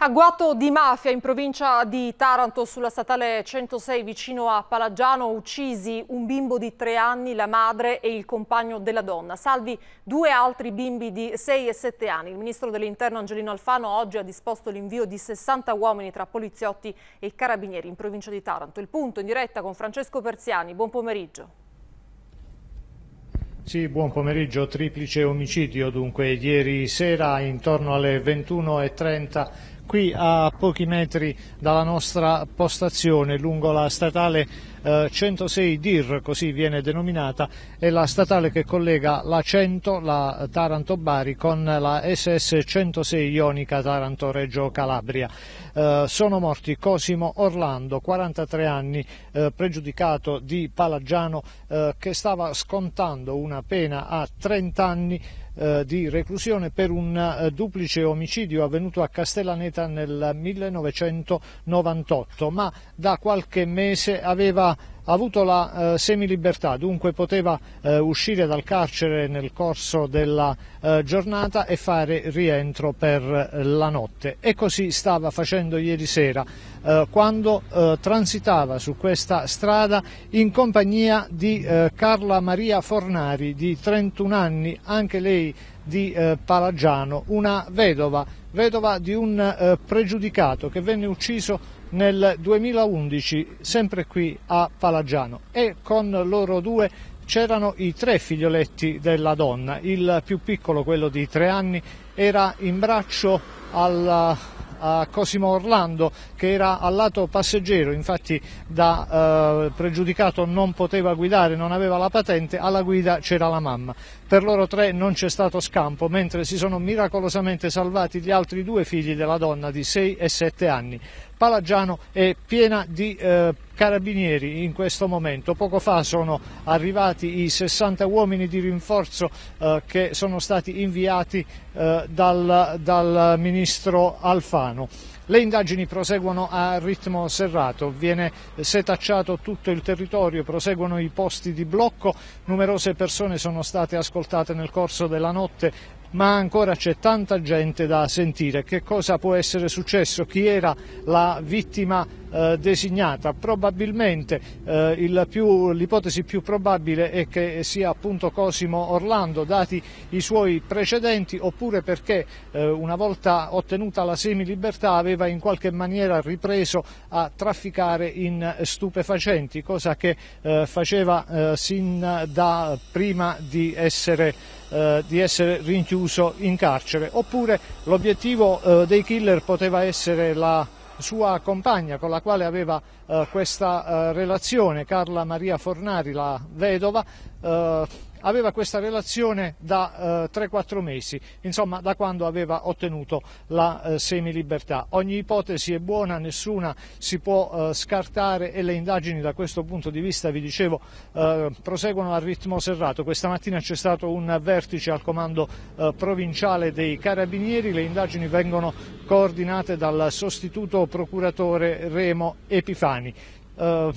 Agguato di mafia in provincia di Taranto sulla statale 106 vicino a Palagiano uccisi un bimbo di tre anni, la madre e il compagno della donna, salvi due altri bimbi di 6 e 7 anni. Il ministro dell'interno Angelino Alfano oggi ha disposto l'invio di 60 uomini tra poliziotti e carabinieri in provincia di Taranto. Il punto in diretta con Francesco Persiani, buon pomeriggio. Sì, buon pomeriggio. Triplice omicidio dunque ieri sera intorno alle 21.30 qui a pochi metri dalla nostra postazione lungo la statale 106 eh, DIR, così viene denominata, è la statale che collega la 100, la Taranto Bari, con la SS 106 Ionica Taranto Reggio Calabria. Eh, sono morti Cosimo Orlando, 43 anni, eh, pregiudicato di Palagiano, eh, che stava scontando una pena a 30 anni eh, di reclusione per un eh, duplice omicidio avvenuto a Castellaneta nel 1998, ma da qualche mese aveva ha avuto la eh, semilibertà, dunque poteva eh, uscire dal carcere nel corso della eh, giornata e fare rientro per eh, la notte. E così stava facendo ieri sera eh, quando eh, transitava su questa strada in compagnia di Carla Maria Fornari di 31 anni, anche lei di eh, Palagiano, una vedova, vedova di un eh, pregiudicato che venne ucciso nel 2011 sempre qui a Palagiano e con loro due c'erano i tre figlioletti della donna, il più piccolo, quello di tre anni, era in braccio al a Cosimo Orlando che era al lato passeggero, infatti da eh, pregiudicato non poteva guidare, non aveva la patente, alla guida c'era la mamma. Per loro tre non c'è stato scampo, mentre si sono miracolosamente salvati gli altri due figli della donna di 6 e 7 anni. Palagiano è piena di eh, carabinieri in questo momento. Poco fa sono arrivati i 60 uomini di rinforzo eh, che sono stati inviati eh, dal, dal ministro Alfano. Le indagini proseguono a ritmo serrato, viene setacciato tutto il territorio, proseguono i posti di blocco, numerose persone sono state ascoltate nel corso della notte ma ancora c'è tanta gente da sentire. Che cosa può essere successo? Chi era la vittima eh, designata. Probabilmente eh, più, l'ipotesi più probabile è che sia appunto Cosimo Orlando, dati i suoi precedenti, oppure perché eh, una volta ottenuta la semilibertà aveva in qualche maniera ripreso a trafficare in stupefacenti, cosa che eh, faceva eh, sin da prima di essere eh, di essere rinchiuso in carcere, oppure l'obiettivo dei killer poteva essere la sua compagna con la quale aveva eh, questa eh, relazione, Carla Maria Fornari, la vedova, eh, aveva questa relazione da eh, 3-4 mesi, insomma da quando aveva ottenuto la eh, semilibertà. Ogni ipotesi è buona, nessuna si può eh, scartare e le indagini da questo punto di vista, vi dicevo, eh, proseguono a ritmo serrato. Questa mattina c'è stato un vertice al comando eh, provinciale dei carabinieri, le indagini vengono coordinate dal sostituto procuratore Remo Epifani. Eh,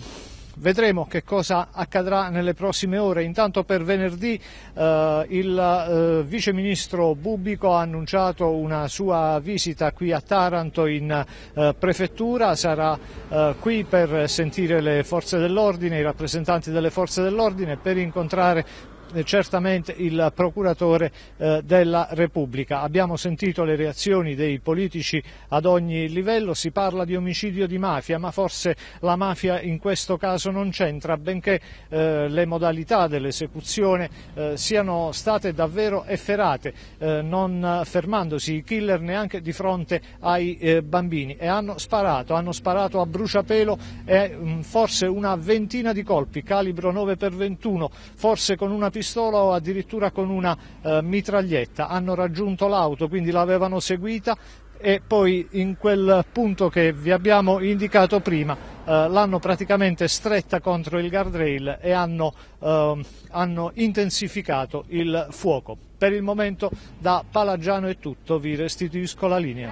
Vedremo che cosa accadrà nelle prossime ore. Intanto per venerdì eh, il eh, vice ministro Bubico ha annunciato una sua visita qui a Taranto in eh, prefettura, sarà eh, qui per sentire le forze dell'ordine, i rappresentanti delle forze dell'ordine, per incontrare eh, certamente il procuratore eh, della Repubblica. Abbiamo sentito le reazioni dei politici ad ogni livello, si parla di omicidio di mafia, ma forse la mafia in questo caso non c'entra, benché eh, le modalità dell'esecuzione siano state davvero efferate, non fermandosi i killer neanche di fronte ai bambini e hanno sparato, hanno sparato a bruciapelo e mm, forse una ventina di colpi, calibro 9x21, forse con una pistola pistola o addirittura con una eh, mitraglietta. Hanno raggiunto l'auto, quindi l'avevano seguita e poi in quel punto che vi abbiamo indicato prima eh, l'hanno praticamente stretta contro il guardrail e hanno, eh, hanno intensificato il fuoco. Per il momento da Palagiano è tutto, vi restituisco la linea.